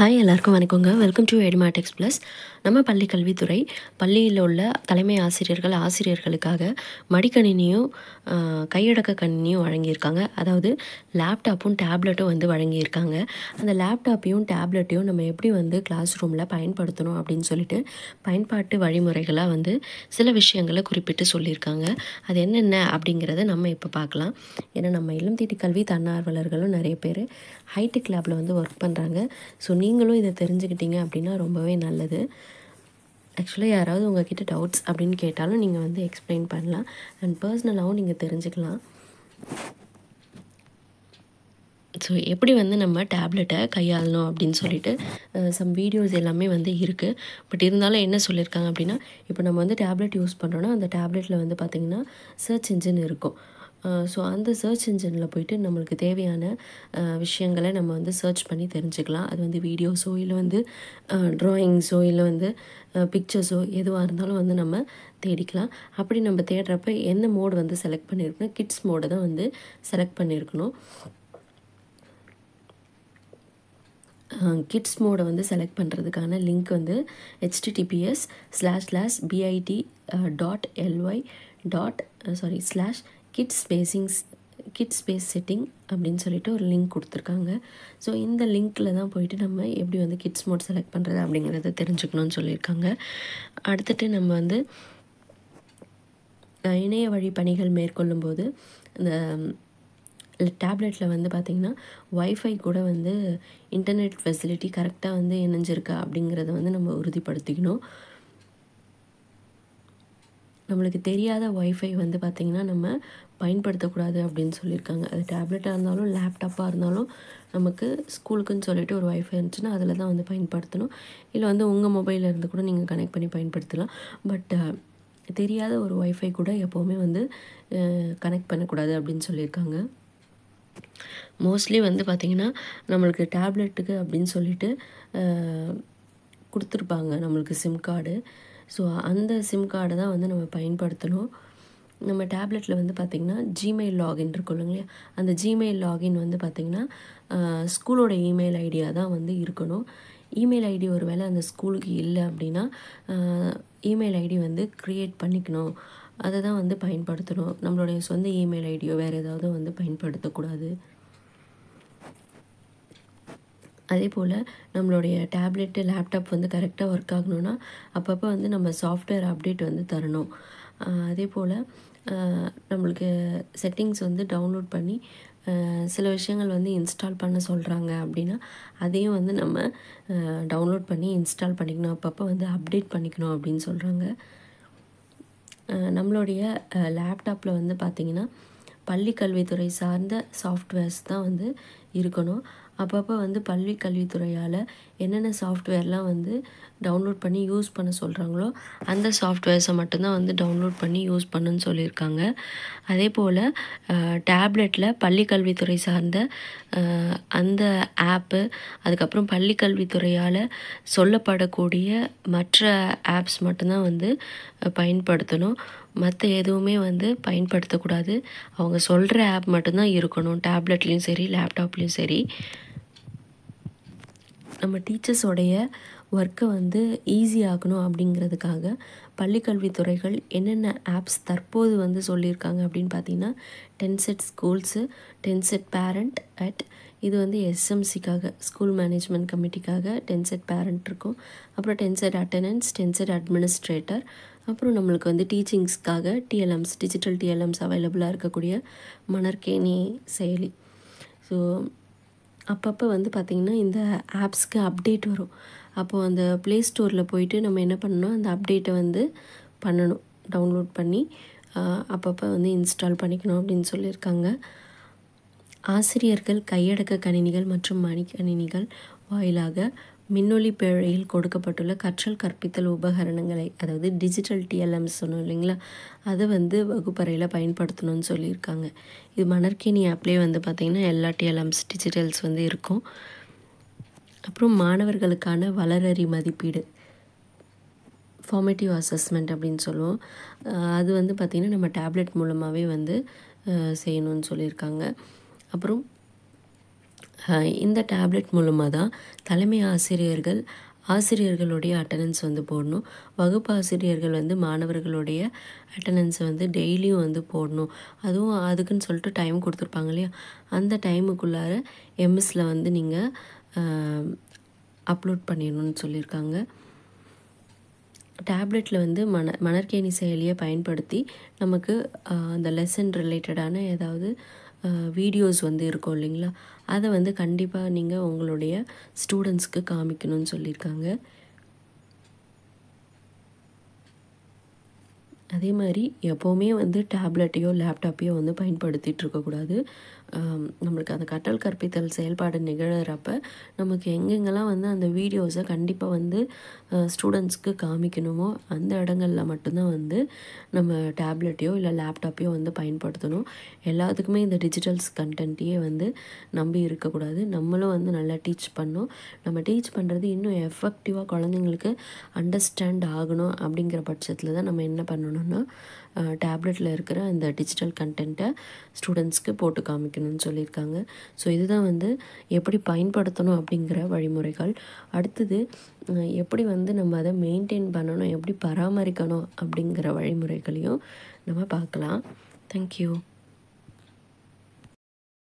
hi எல்லாருக்கும் வணக்கங்க welcome to எடுமாடெக்ஸ் plus நம்ம பள்ளி கல்வித்துறை பள்ளியில் உள்ள தலைமை ஆசிரியர்கள் ஆசிரியர்களுக்காக மடிக்கணினியும் கையடக்க கணினியும் வழங்கியிருக்காங்க அதாவது லேப்டாப்பும் டேப்லெட்டும் வந்து வழங்கியிருக்காங்க அந்த லேப்டாப்பையும் டேப்லெட்டையும் நம்ம எப்படி வந்து கிளாஸ் ரூமில் பயன்படுத்தணும் அப்படின்னு சொல்லிட்டு பயன்பாட்டு வழிமுறைகளாக வந்து சில விஷயங்களை குறிப்பிட்டு சொல்லியிருக்காங்க அது என்னென்ன அப்படிங்கிறத நம்ம இப்போ பார்க்கலாம் ஏன்னா நம்ம இளம் தீட்டி கல்வி தன்னார்வலர்களும் நிறைய பேர் ஹைடெக் லேபில் வந்து ஒர்க் பண்ணுறாங்க ஸோ நீ நீங்களும் இதை தெரிஞ்சுக்கிட்டீங்க அப்படின்னா ரொம்பவே நல்லது ஆக்சுவலாக யாராவது உங்ககிட்ட டவுட்ஸ் அப்படின்னு கேட்டாலும் நீங்கள் வந்து எக்ஸ்பிளைன் பண்ணலாம் அண்ட் பர்சனலாகவும் நீங்கள் தெரிஞ்சுக்கலாம் ஸோ எப்படி வந்து நம்ம டேப்லெட்டை கையாளணும் அப்படின்னு சொல்லிட்டு சம் வீடியோஸ் எல்லாமே வந்து இருக்குது பட் இருந்தாலும் என்ன சொல்லியிருக்காங்க அப்படின்னா இப்போ நம்ம வந்து டேப்லெட் யூஸ் பண்ணுறோன்னா அந்த டேப்லெட்டில் வந்து பார்த்திங்கன்னா சர்ச் இன்ஜின் இருக்கும் ஸோ அந்த சர்ச் இன்ஜினில் போயிட்டு நம்மளுக்கு தேவையான விஷயங்களை நம்ம வந்து சர்ச் பண்ணி தெரிஞ்சுக்கலாம் அது வந்து வீடியோஸோ இல்லை வந்து ட்ராயிங்ஸோ இல்லை வந்து பிக்சர்ஸோ எதுவாக இருந்தாலும் வந்து நம்ம தேடிக்கலாம் அப்படி நம்ம தேடுறப்ப எந்த மோடு வந்து செலக்ட் பண்ணியிருக்கணும் கிட்ஸ் மோடை தான் வந்து செலக்ட் பண்ணியிருக்கணும் கிட்ஸ் மோடை வந்து செலக்ட் பண்ணுறதுக்கான லிங்க் வந்து HTTPS slash slash BIT dot LY dot sorry slash kit spacings kit space setting அப்படின்னு சொல்லிட்டு ஒரு லிங்க் கொடுத்துருக்காங்க ஸோ இந்த லிங்க்கில் தான் போயிட்டு நம்ம எப்படி வந்து கிட்ஸ் மோட் செலக்ட் பண்ணுறது அப்படிங்கிறத தெரிஞ்சுக்கணும்னு சொல்லியிருக்காங்க அடுத்துட்டு நம்ம வந்து இணைய வழி பணிகள் மேற்கொள்ளும்போது இந்த டேப்லெட்டில் வந்து பார்த்திங்கன்னா ஒய்ஃபை கூட வந்து இன்டர்நெட் ஃபெசிலிட்டி கரெக்டாக வந்து இணைஞ்சிருக்கா அப்படிங்கிறத வந்து நம்ம உறுதிப்படுத்திக்கணும் நம்மளுக்கு தெரியாத ஒய்ஃபை வந்து பார்த்திங்கன்னா நம்ம பயன்படுத்தக்கூடாது அப்படின்னு சொல்லியிருக்காங்க அது டேப்லெட்டாக இருந்தாலும் லேப்டாப்பாக இருந்தாலும் நமக்கு ஸ்கூலுக்குன்னு சொல்லிட்டு ஒரு ஒய்ஃபை இருந்துச்சுன்னா அதில் தான் வந்து பயன்படுத்தணும் இல்லை வந்து உங்கள் மொபைலில் இருந்து கூட நீங்கள் கனெக்ட் பண்ணி பயன்படுத்தலாம் பட் தெரியாத ஒரு ஒய்ஃபை கூட எப்போவுமே வந்து கனெக்ட் பண்ணக்கூடாது அப்படின்னு சொல்லியிருக்காங்க மோஸ்ட்லி வந்து பார்த்திங்கன்னா நம்மளுக்கு டேப்லெட்டுக்கு அப்படின்னு சொல்லிட்டு கொடுத்துருப்பாங்க நம்மளுக்கு சிம் கார்டு ஸோ அந்த சிம் கார்டை தான் வந்து நம்ம பயன்படுத்தணும் நம்ம டேப்லெட்டில் வந்து பார்த்திங்கன்னா ஜிமெயில் லாகின் இருக்கும் இல்லைங்களா அந்த ஜிமெயில் லாகின் வந்து பார்த்திங்கன்னா ஸ்கூலோட இமெயில் ஐடியா தான் வந்து இருக்கணும் இமெயில் ஐடி ஒரு வேளை அந்த ஸ்கூலுக்கு இல்லை அப்படின்னா இமெயில் ஐடி வந்து க்ரியேட் பண்ணிக்கணும் அதை தான் வந்து பயன்படுத்தணும் நம்மளுடைய சொந்த இமெயில் ஐடியோ வேறு ஏதாவது வந்து பயன்படுத்தக்கூடாது அதே போல் நம்மளுடைய டேப்லெட்டு லேப்டாப் வந்து கரெக்டாக ஒர்க் ஆகணும்னா அப்பப்போ வந்து நம்ம சாஃப்ட்வேர் அப்டேட் வந்து தரணும் அதே போல் நம்மளுக்கு செட்டிங்ஸ் வந்து டவுன்லோட் பண்ணி சில விஷயங்கள் வந்து இன்ஸ்டால் பண்ண சொல்கிறாங்க அப்படின்னா அதையும் வந்து நம்ம டவுன்லோட் பண்ணி இன்ஸ்டால் பண்ணிக்கணும் அப்பப்போ வந்து அப்டேட் பண்ணிக்கணும் அப்படின்னு சொல்கிறாங்க நம்மளுடைய லேப்டாப்பில் வந்து பார்த்திங்கன்னா பள்ளி கல்வித்துறை சார்ந்த சாஃப்ட்வேர்ஸ் தான் வந்து இருக்கணும் அப்பப்போ வந்து பள்ளி கல்வித்துறையால் என்னென்ன சாஃப்ட்வேர்லாம் வந்து டவுன்லோட் பண்ணி யூஸ் பண்ண சொல்கிறாங்களோ அந்த சாஃப்ட்வேர்ஸை மட்டும்தான் வந்து டவுன்லோட் பண்ணி யூஸ் பண்ணுன்னு சொல்லியிருக்காங்க அதே போல் டேப்லெட்டில் பள்ளி கல்வித்துறை சார்ந்த அந்த ஆப்பு அதுக்கப்புறம் பள்ளி கல்வித்துறையால் சொல்லப்படக்கூடிய மற்ற ஆப்ஸ் மட்டும்தான் வந்து பயன்படுத்தணும் மற்ற எதுவுமே வந்து பயன்படுத்தக்கூடாது அவங்க சொல்கிற ஆப் மட்டும்தான் இருக்கணும் டேப்லெட்லேயும் சரி லேப்டாப்லேயும் சரி நம்ம டீச்சர்ஸோடைய ஒர்க்கை வந்து ஈஸியாகணும் அப்படிங்கிறதுக்காக பள்ளிக்கல்வித்துறைகள் என்னென்ன ஆப்ஸ் தற்போது வந்து சொல்லியிருக்காங்க அப்படின்னு பார்த்தீங்கன்னா TNSED schools TNSED parent at இது வந்து எஸ்எம்சிக்காக ஸ்கூல் மேனேஜ்மெண்ட் கமிட்டிக்காக டென்செட் பேரண்ட் இருக்கும் அப்புறம் டென்செட் அட்டனன்ஸ் டென்செட் அட்மினிஸ்ட்ரேட்டர் அப்புறம் நம்மளுக்கு வந்து டீச்சிங்ஸ்க்காக டிஎல்எம்ஸ் டிஜிட்டல் டிஎல்எம்ஸ் அவைலபிளாக இருக்கக்கூடிய மணற்கேணி செயலி ஸோ அப்பப்போ வந்து பார்த்திங்கன்னா இந்த ஆப்ஸ்க்கு அப்டேட் வரும் அப்போது அந்த ப்ளே ஸ்டோரில் போயிட்டு நம்ம என்ன பண்ணணும் அந்த அப்டேட்டை வந்து பண்ணணும் டவுன்லோட் பண்ணி அப்பப்போ வந்து இன்ஸ்டால் பண்ணிக்கணும் அப்படின்னு சொல்லியிருக்காங்க ஆசிரியர்கள் கையடக்க கணினிகள் மற்றும் மணிக்கணினிகள் வாயிலாக மின்னொலி பேழையில் கொடுக்கப்பட்டுள்ள கற்றல் கற்பித்தல் உபகரணங்களை அதாவது டிஜிட்டல் டிஎல்எம்ஸ் சொன்னோம் இல்லைங்களா அதை வந்து வகுப்பறையில் பயன்படுத்தணும்னு சொல்லியிருக்காங்க இது மணற்கினி ஆப்லேயே வந்து பார்த்திங்கன்னா எல்லா டிஎல்எம்ஸ் டிஜிட்டல்ஸ் வந்து இருக்கும் அப்புறம் மாணவர்களுக்கான வளரறி மதிப்பீடு ஃபார்மேட்டிவ் அசஸ்மெண்ட் அப்படின்னு சொல்லுவோம் அது வந்து பார்த்திங்கன்னா நம்ம டேப்லெட் மூலமாகவே வந்து செய்யணும்னு சொல்லியிருக்காங்க அப்புறம் இந்த டேப்லெட் மூலமாக தான் தலைமை ஆசிரியர்கள் ஆசிரியர்களுடைய அட்டண்டன்ஸ் வந்து போடணும் வகுப்பு ஆசிரியர்கள் வந்து மாணவர்களுடைய அட்டண்டன்ஸை வந்து டெய்லியும் வந்து போடணும் அதுவும் அதுக்குன்னு சொல்லிட்டு டைம் கொடுத்துருப்பாங்க இல்லையா அந்த டைமுக்குள்ளார எம்எஸ்சில் வந்து நீங்கள் அப்லோட் பண்ணிடணும்னு சொல்லியிருக்காங்க டேப்லெட்டில் வந்து மன மணற்கேணி செயலியை பயன்படுத்தி நமக்கு அந்த லெசன் ரிலேட்டடான ஏதாவது வீடியோஸ் வந்து இருக்கும் இல்லைங்களா அதை வந்து கண்டிப்பாக நீங்கள் உங்களுடைய ஸ்டூடெண்ட்ஸ்க்கு காமிக்கணும்னு சொல்லியிருக்காங்க அதே மாதிரி எப்போவுமே வந்து டேப்லெட்டையோ லேப்டாப்பையோ வந்து பயன்படுத்திகிட்டு இருக்கக்கூடாது நம்மளுக்கு அந்த கற்றல் கற்பித்தல் செயல்பாடு நிகழறப்ப நமக்கு எங்கெங்கெல்லாம் வந்து அந்த வீடியோஸை கண்டிப்பாக வந்து ஸ்டூடெண்ட்ஸ்க்கு காமிக்கணுமோ அந்த இடங்களில் மட்டும்தான் வந்து நம்ம டேப்லெட்டையோ இல்லை லேப்டாப்பையோ வந்து பயன்படுத்தணும் எல்லாத்துக்குமே இந்த டிஜிட்டல்ஸ் கண்டென்ட்டையே வந்து நம்பி இருக்கக்கூடாது நம்மளும் வந்து நல்லா டீச் பண்ணணும் நம்ம டீச் பண்ணுறது இன்னும் எஃபெக்டிவாக குழந்தைங்களுக்கு அண்டர்ஸ்டாண்ட் ஆகணும் அப்படிங்கிற பட்சத்தில் தான் நம்ம என்ன பண்ணணும்னா டேப்லெட்டில் இருக்கிற அந்த டிஜிட்டல் கண்டென்ட்டை ஸ்டூடெண்ட்ஸ்க்கு போட்டு காமிக்கணும் வைக்கணும்னு சொல்லியிருக்காங்க ஸோ இதுதான் வந்து எப்படி பயன்படுத்தணும் அப்படிங்கிற வழிமுறைகள் அடுத்தது எப்படி வந்து நம்ம அதை மெயின்டைன் பண்ணணும் எப்படி பராமரிக்கணும் அப்படிங்கிற வழிமுறைகளையும் நம்ம பார்க்கலாம் தேங்க்யூ